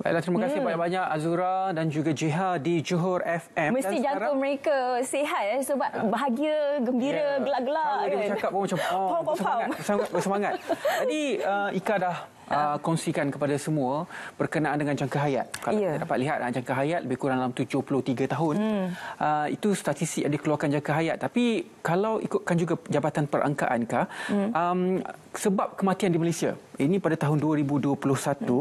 Baiklah, terima kasih hmm. banyak-banyak hmm. Azura dan juga Jeha di Johor FM. Mesti dan jantung sekarang, mereka sihat eh, sebab ya. bahagia, gembira, yeah. gelak-gelak. Kalau kan? dia bercakap pun macam, oh, pom, pom, bersemangat. Pom. bersemangat. Jadi, uh, Ika dah uh, kongsikan kepada semua berkenaan dengan jangka hayat. Kalau yeah. kita dapat lihat ah, jangka hayat lebih kurang dalam 73 tahun. Hmm. Uh, itu statistik yang dikeluarkan jangka hayat. Tapi kalau ikutkan juga Jabatan Perangkaan, Kak, hmm. um, sebab kematian di Malaysia ini pada tahun 2021 hmm.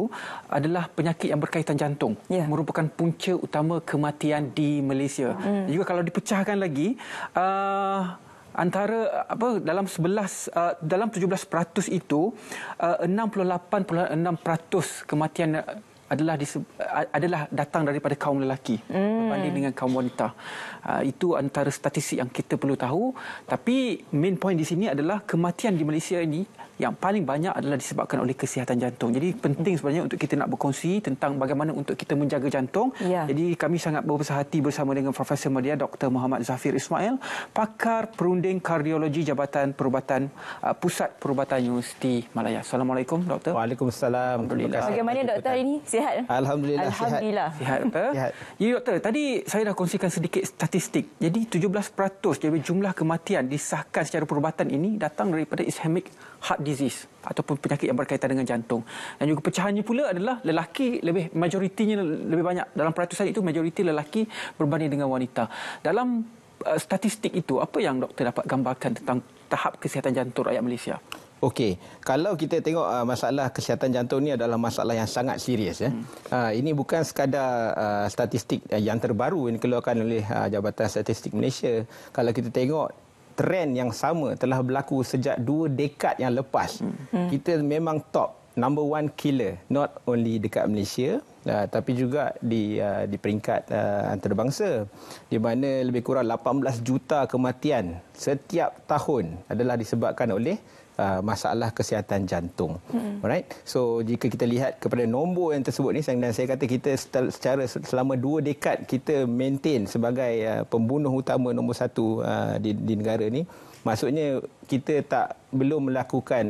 adalah penyakit yang berkaitan jantung. Yeah. Merupakan punca utama kematian di Malaysia. Hmm. Juga kalau dipecahkan lagi... Uh, antara apa dalam 11 uh, dalam 17% itu uh, 68.6% kematian uh, adalah diseb- uh, adalah datang daripada kaum lelaki hmm. berbanding dengan kaum wanita. Uh, itu antara statistik yang kita perlu tahu tapi main point di sini adalah kematian di Malaysia ini yang paling banyak adalah disebabkan oleh kesihatan jantung. Jadi penting sebenarnya untuk kita nak berkongsi tentang bagaimana untuk kita menjaga jantung. Ya. Jadi kami sangat berbesar hati bersama dengan Profesor Madia Dr. Muhammad Zafir Ismail, pakar perunding kardiologi Jabatan Perubatan uh, Pusat Perubatan Universiti Malaya. Assalamualaikum Doktor. Waalaikumsalam. Alhamdulillah. Bagaimana Doktor ini? Sihat? Alhamdulillah. Alhamdulillah. Sihat Doktor. Ya Doktor, tadi saya dah kongsikan sedikit statistik. Jadi 17% jadi jumlah kematian disahkan secara perubatan ini datang daripada ischemic heart disease disease ataupun penyakit yang berkaitan dengan jantung. Dan juga pecahannya pula adalah lelaki lebih majoritinya lebih banyak dalam peratusan itu majoriti lelaki berbanding dengan wanita. Dalam uh, statistik itu apa yang doktor dapat gambarkan tentang tahap kesihatan jantung rakyat Malaysia? Okey, kalau kita tengok uh, masalah kesihatan jantung ni adalah masalah yang sangat serius ya. Eh. Hmm. Uh, ini bukan sekadar uh, statistik uh, yang terbaru yang dikeluarkan oleh uh, Jabatan Statistik Malaysia. Kalau kita tengok trend yang sama telah berlaku sejak dua dekad yang lepas. Hmm. Kita memang top number one killer not only dekat Malaysia uh, tapi juga di uh, di peringkat uh, antarabangsa di mana lebih kurang 18 juta kematian setiap tahun adalah disebabkan oleh Uh, masalah kesihatan jantung. Hmm. Alright. So jika kita lihat kepada nombor yang tersebut ni dan saya kata kita secara selama dua dekad kita maintain sebagai uh, pembunuh utama nombor satu uh, di, di negara ni maksudnya kita tak belum melakukan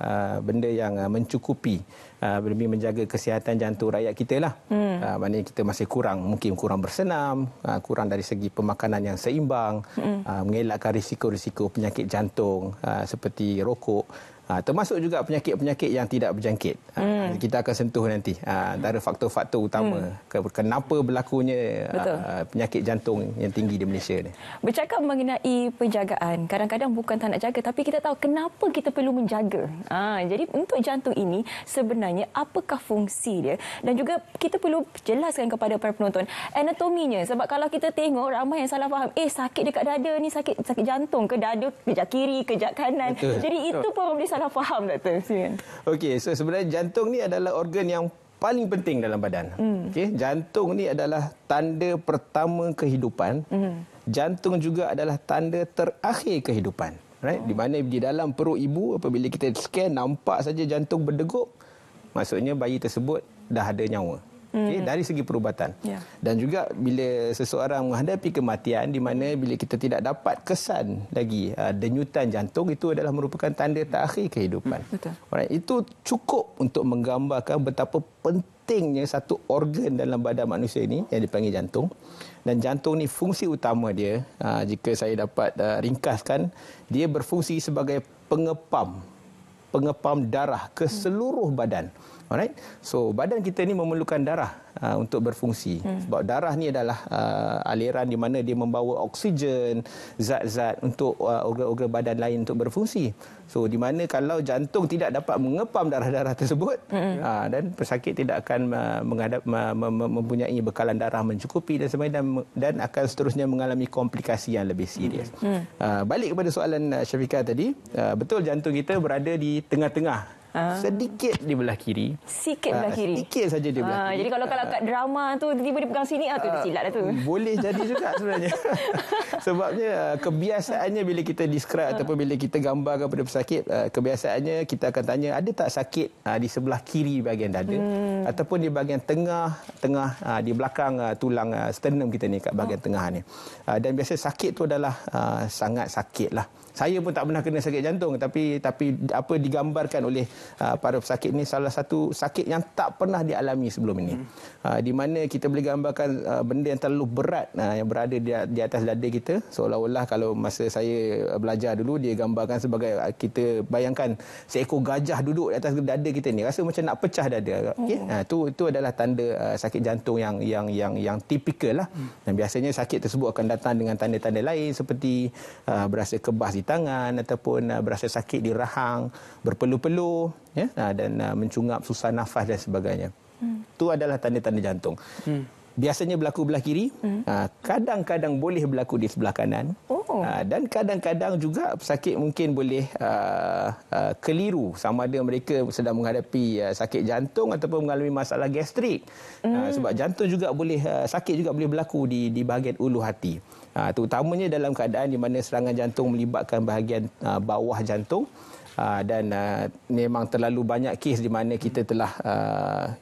uh, benda yang uh, mencukupi uh, demi menjaga kesihatan jantung rakyat kita lah. Hmm. Uh, maknanya kita masih kurang mungkin kurang bersenam, uh, kurang dari segi pemakanan yang seimbang, hmm. uh, mengelakkan risiko-risiko penyakit jantung uh, seperti rokok ha, termasuk juga penyakit-penyakit yang tidak berjangkit ha, hmm. kita akan sentuh nanti ha, antara faktor-faktor utama hmm. kenapa berlakunya ha, ha, penyakit jantung yang tinggi di Malaysia ni bercakap mengenai penjagaan kadang-kadang bukan tak nak jaga tapi kita tahu kenapa kita perlu menjaga ha, jadi untuk jantung ini sebenarnya apakah fungsi dia dan juga kita perlu jelaskan kepada para penonton anatominya sebab kalau kita tengok ramai yang salah faham eh sakit dekat dada ni sakit sakit jantung ke dada kejap kiri kejap kanan Betul. jadi itu pun boleh salah faham doktor Sian. Okey, so sebenarnya jantung ni adalah organ yang paling penting dalam badan. Mm. Okey, jantung ni adalah tanda pertama kehidupan. Mm. Jantung juga adalah tanda terakhir kehidupan. Right? Oh. Di mana di dalam perut ibu apabila kita scan nampak saja jantung berdegup maksudnya bayi tersebut dah ada nyawa. Hmm. okay, dari segi perubatan. Yeah. Dan juga bila seseorang menghadapi kematian di mana bila kita tidak dapat kesan lagi uh, denyutan jantung itu adalah merupakan tanda terakhir kehidupan. Mm. Betul. Itu cukup untuk menggambarkan betapa pentingnya satu organ dalam badan manusia ini yang dipanggil jantung. Dan jantung ni fungsi utama dia, uh, jika saya dapat uh, ringkaskan, dia berfungsi sebagai pengepam pengepam darah ke seluruh badan. Alright. So badan kita ni memerlukan darah uh, untuk berfungsi. Hmm. Sebab darah ni adalah uh, aliran di mana dia membawa oksigen, zat-zat untuk uh, organ-organ badan lain untuk berfungsi. So di mana kalau jantung tidak dapat mengepam darah-darah tersebut, hmm. uh, dan pesakit tidak akan uh, menghadap uh, mempunyai bekalan darah mencukupi dan sebagainya dan, dan akan seterusnya mengalami komplikasi yang lebih serius. Hmm. hmm. Uh, balik kepada soalan uh, Syafika tadi, uh, betul jantung kita berada di tengah-tengah Ha. Sedikit di belah kiri. Sikit ha, belah kiri. Sikit saja di belah ha. kiri. Jadi kalau kalau kat ha. drama tu tiba-tiba dia pegang sini ha. tu dia ha, silap tu. Boleh jadi juga sebenarnya. Sebabnya uh, kebiasaannya bila kita describe ha. ataupun bila kita gambarkan kepada pesakit uh, kebiasaannya kita akan tanya ada tak sakit uh, di sebelah kiri bahagian dada hmm. ataupun di bahagian tengah tengah di belakang tulang sternum kita ni kat bahagian ha. tengah ni. Dan biasa sakit tu adalah sangat sakit lah saya pun tak pernah kena sakit jantung tapi tapi apa digambarkan oleh uh, para pesakit ini salah satu sakit yang tak pernah dialami sebelum ini hmm. uh, di mana kita boleh gambarkan uh, benda yang terlalu berat uh, yang berada di, di atas dada kita seolah-olah kalau masa saya belajar dulu dia gambarkan sebagai uh, kita bayangkan seekor gajah duduk di atas dada kita ni rasa macam nak pecah dada hmm. okey uh, ya, tu itu adalah tanda uh, sakit jantung yang yang yang yang tipikal lah hmm. dan biasanya sakit tersebut akan datang dengan tanda-tanda lain seperti uh, berasa kebas di tangan ataupun uh, berasa sakit di rahang, berpeluh-peluh ya uh, dan uh, mencungap susah nafas dan sebagainya. Hmm. Tu adalah tanda-tanda jantung. Hmm. Biasanya berlaku belah kiri, hmm. Uh, kadang-kadang boleh berlaku di sebelah kanan oh. Uh, dan kadang-kadang juga sakit mungkin boleh uh, uh, keliru sama ada mereka sedang menghadapi uh, sakit jantung ataupun mengalami masalah gastrik uh, hmm. uh, sebab jantung juga boleh uh, sakit juga boleh berlaku di di bahagian ulu hati. Ha, terutamanya dalam keadaan di mana serangan jantung melibatkan bahagian ha, bawah jantung ha, dan ha, memang terlalu banyak kes di mana kita telah ha,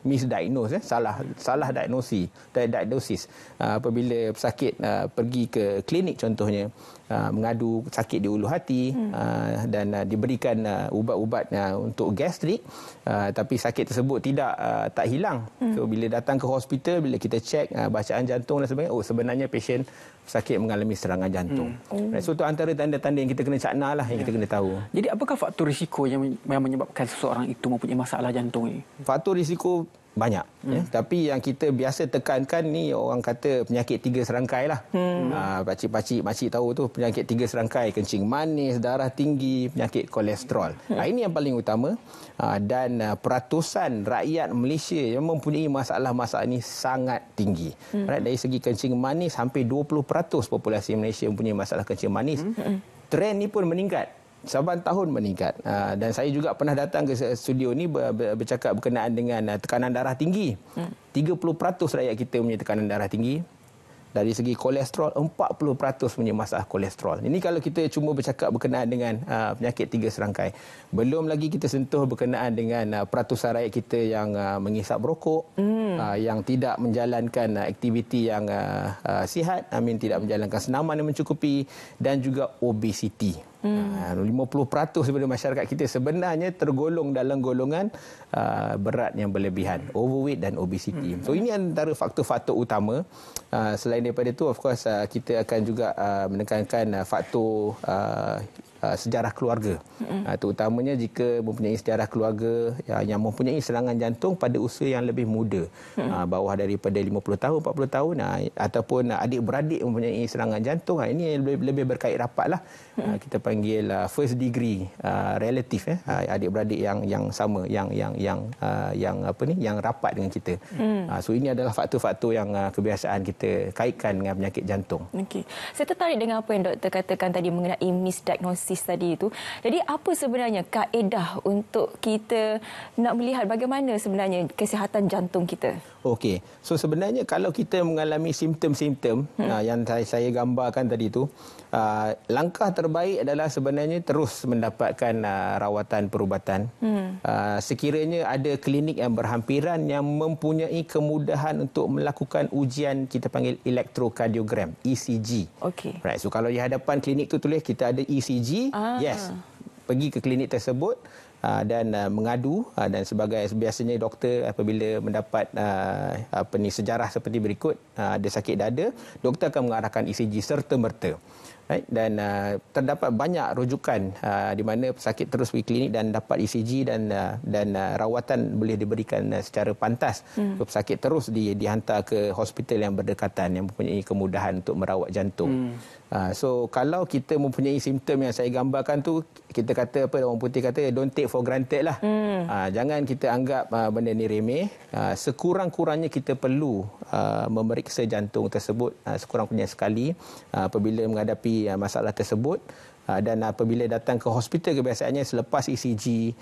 misdiagnose eh, salah salah diagnosis diagnosis ha, apabila pesakit ha, pergi ke klinik contohnya Uh, mengadu sakit di ulu hati hmm. uh, dan uh, diberikan uh, ubat-ubat uh, untuk gastrik uh, tapi sakit tersebut tidak uh, tak hilang. Hmm. So bila datang ke hospital bila kita cek uh, bacaan jantung dan sebagainya oh sebenarnya pesen sakit mengalami serangan jantung. Hmm. Oh. Right, so itu antara tanda-tanda yang kita kena cakna lah yang yeah. kita ya. kena tahu. Jadi apakah faktor risiko yang menyebabkan seseorang itu mempunyai masalah jantung ini? Faktor risiko banyak hmm. ya? tapi yang kita biasa tekankan ni orang kata penyakit tiga serangkai lah hmm. uh, pakcik-pakcik makcik tahu tu penyakit tiga serangkai kencing manis darah tinggi penyakit kolesterol hmm. uh, ini yang paling utama uh, dan peratusan rakyat Malaysia yang mempunyai masalah-masalah ini sangat tinggi hmm. right? dari segi kencing manis hampir 20% populasi Malaysia mempunyai masalah kencing manis hmm. hmm. trend ni pun meningkat saban tahun meningkat ah, dan saya juga pernah datang ke studio ini bercakap berkenaan dengan ah, tekanan darah tinggi. Hmm. 30% rakyat kita punya tekanan darah tinggi. Dari segi kolesterol 40% punya masalah kolesterol. Ini kalau kita cuma bercakap berkenaan dengan ah, penyakit tiga serangkai. Belum lagi kita sentuh berkenaan dengan uh, peratusan rakyat kita yang uh, mengisap rokok, hmm. yang tidak menjalankan aktiviti yang sihat, I amin mean, tidak menjalankan senaman yang mencukupi dan juga obesiti. Hmm. Ah, uh, 50% daripada masyarakat kita sebenarnya tergolong dalam golongan uh, berat yang berlebihan, overweight dan obesity. Hmm. So ini antara faktor-faktor utama. Uh, selain daripada itu of course uh, kita akan juga uh, menekankan uh, faktor uh, Uh, sejarah keluarga. Mm-hmm. Terutamanya jika mempunyai sejarah keluarga ya, yang mempunyai serangan jantung pada usia yang lebih muda. Mm-hmm. Bawah daripada 50 tahun, 40 tahun ataupun adik-beradik mempunyai serangan jantung. Ini lebih, lebih berkait rapat. Lah. mm Kita panggil first degree relative. Eh, adik-beradik yang yang sama, yang yang yang yang apa ni, yang rapat dengan kita. Mm-hmm. So ini adalah faktor-faktor yang kebiasaan kita kaitkan dengan penyakit jantung. Okay. Saya tertarik dengan apa yang doktor katakan tadi mengenai misdiagnosis analisis tadi itu. Jadi apa sebenarnya kaedah untuk kita nak melihat bagaimana sebenarnya kesihatan jantung kita? Okey. So sebenarnya kalau kita mengalami simptom-simptom hmm. uh, yang saya, saya gambarkan tadi itu, uh, ah, langkah terbaik adalah sebenarnya terus mendapatkan uh, rawatan perubatan. Hmm. Uh, sekiranya ada klinik yang berhampiran yang mempunyai kemudahan untuk melakukan ujian kita panggil elektrokardiogram, ECG. Okey. Right. So kalau di hadapan klinik tu tulis kita ada ECG, ah. yes. Pergi ke klinik tersebut, Ah, dan ah, mengadu ah, dan sebagai biasanya doktor apabila mendapat apa ni sejarah seperti berikut ada sakit dada doktor akan mengarahkan ECG serta merta Right? Dan uh, terdapat banyak rujukan uh, di mana pesakit terus pergi klinik dan dapat ECG dan uh, dan uh, rawatan boleh diberikan uh, secara pantas. Hmm. Pesakit terus di, dihantar ke hospital yang berdekatan yang mempunyai kemudahan untuk merawat jantung. Hmm. Uh, so kalau kita mempunyai simptom yang saya gambarkan tu, kita kata apa orang putih kata don't take for granted lah. Hmm. Uh, jangan kita anggap uh, benda ni remeh. Uh, sekurang-kurangnya kita perlu Uh, memeriksa jantung tersebut uh, sekurang-kurangnya sekali uh, apabila menghadapi masalah tersebut dan apabila datang ke hospital kebiasaannya selepas ECG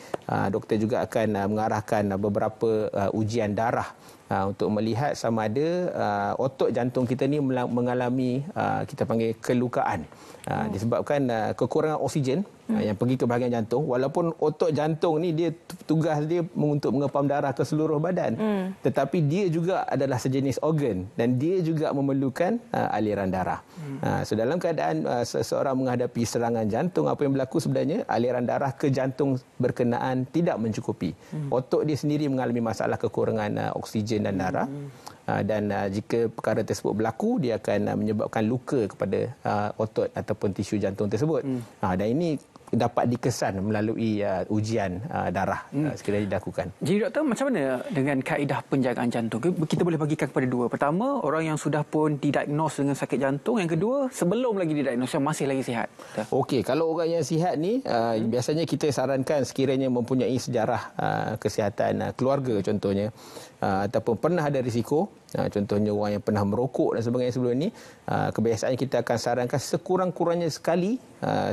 doktor juga akan mengarahkan beberapa ujian darah ha, untuk melihat sama ada uh, otot jantung kita ni mengalami uh, kita panggil kelukaan uh, oh. disebabkan uh, kekurangan oksigen hmm. uh, yang pergi ke bahagian jantung walaupun otot jantung ni dia tugas dia untuk mengepam darah ke seluruh badan hmm. tetapi dia juga adalah sejenis organ dan dia juga memerlukan uh, aliran darah hmm. uh, so dalam keadaan uh, seseorang menghadapi serangan jantung apa yang berlaku sebenarnya aliran darah ke jantung berkenaan tidak mencukupi hmm. otot dia sendiri mengalami masalah kekurangan uh, oksigen oksigen dan darah hmm. ah, dan ah, jika perkara tersebut berlaku dia akan ah, menyebabkan luka kepada otot ataupun tisu jantung tersebut. Hmm. dan ini dapat dikesan melalui uh, ujian uh, darah uh, hmm. uh, sekiranya dilakukan. Jadi doktor macam mana dengan kaedah penjagaan jantung? Kita boleh bagikan kepada dua. Pertama, orang yang sudah pun didiagnos dengan sakit jantung. Yang kedua, sebelum lagi didiagnos yang masih lagi sihat. Okey, kalau orang yang sihat ni uh, hmm. biasanya kita sarankan sekiranya mempunyai sejarah uh, kesihatan uh, keluarga contohnya uh, ataupun pernah ada risiko Ha, contohnya orang yang pernah merokok dan sebagainya sebelum ini ha, kebiasaan kita akan sarankan sekurang-kurangnya sekali ha,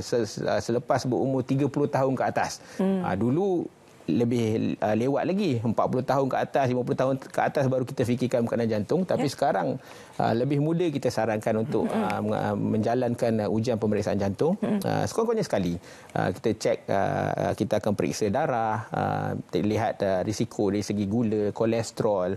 selepas berumur 30 tahun ke atas hmm. dulu lebih ah, lewat lagi 40 tahun ke atas 50 tahun ke atas baru kita fikirkan berkenaan jantung tapi ya. sekarang ah, lebih muda kita sarankan untuk hmm. menjalankan ujian pemeriksaan jantung hmm. sekurang-kurangnya sekali kita cek kita akan periksa darah uh, lihat risiko dari segi gula kolesterol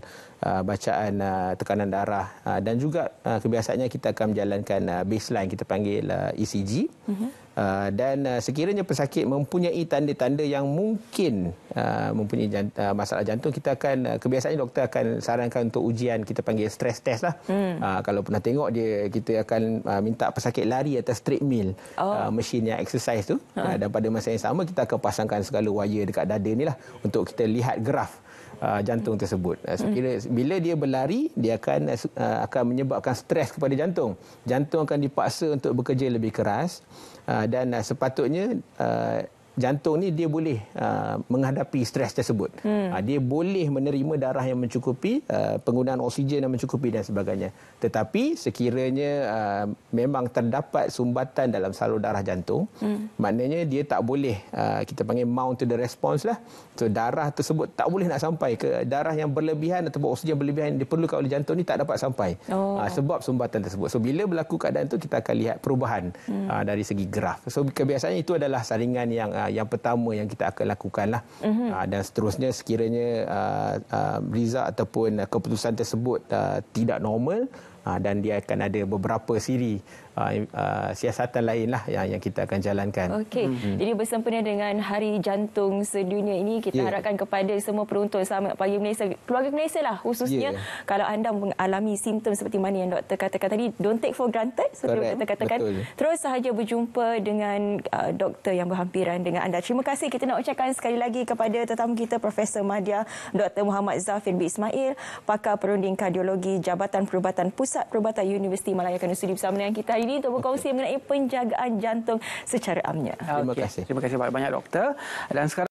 bacaan tekanan darah dan juga kebiasaannya kita akan menjalankan baseline kita panggil ECG uh mm-hmm. Ah, dan uh, sekiranya pesakit mempunyai tanda-tanda yang mungkin uh, mempunyai jant- uh, masalah jantung kita akan uh, kebiasaannya doktor akan sarankan untuk ujian kita panggil stress test lah hmm. uh, kalau pernah tengok dia kita akan uh, minta pesakit lari atas treadmill oh. uh, mesin yang exercise tu uh. Uh, dan pada masa yang sama kita akan pasangkan segala wire dekat dada ni lah untuk kita lihat graf Uh, jantung tersebut. Uh, so hmm. kira, bila dia berlari, dia akan uh, akan menyebabkan stres kepada jantung. Jantung akan dipaksa untuk bekerja lebih keras. Ah, dan ah, sepatutnya ah, jantung ni dia boleh uh, menghadapi stres tersebut. Hmm. Uh, dia boleh menerima darah yang mencukupi, uh, penggunaan oksigen yang mencukupi dan sebagainya. Tetapi sekiranya uh, memang terdapat sumbatan dalam salur darah jantung, hmm. maknanya dia tak boleh uh, kita panggil mount to the response lah. So darah tersebut tak boleh nak sampai ke darah yang berlebihan atau oksigen berlebihan yang diperlukan oleh jantung ni tak dapat sampai. Oh. Uh, sebab sumbatan tersebut. So bila berlaku keadaan tu kita akan lihat perubahan hmm. uh, dari segi graf. So kebiasaannya itu adalah saringan yang uh, uh, yang pertama yang kita akan lakukanlah uh-huh. uh, dan seterusnya sekiranya uh, uh, Riza ataupun uh, keputusan tersebut uh, tidak normal Ah, dan dia akan ada beberapa siri ah, ah, siasatan lainlah yang yang kita akan jalankan. Okey. Mm-hmm. Jadi bersempena dengan Hari Jantung Sedunia ini kita yeah. harapkan kepada semua peruntut selamat pagi Malaysia, keluarga Malaysia lah khususnya yeah. Ya. kalau anda mengalami simptom seperti mana yang doktor katakan tadi don't take for granted seperti Correct. doktor katakan. Betul. Terus sahaja berjumpa dengan uh, doktor yang berhampiran dengan anda. Terima kasih kita nak ucapkan sekali lagi kepada tetamu kita Profesor Madya Dr. Muhammad Zafir B. Ismail, pakar perunding kardiologi Jabatan Perubatan Pusat Pusat Perubatan Universiti Malaya kerana sudi bersama dengan kita hari ini untuk berkongsi mengenai penjagaan jantung secara amnya. Okay. Terima kasih. Terima kasih banyak-banyak doktor. Dan sekarang